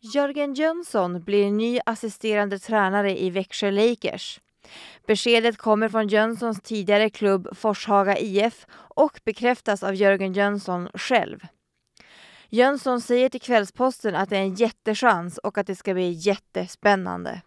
Jörgen Jönsson blir ny assisterande tränare i Växjö Lakers. Beskedet kommer från Jönssons tidigare klubb Forshaga IF och bekräftas av Jörgen Jönsson själv. Jönsson säger till Kvällsposten att det är en jättechans och att det ska bli jättespännande.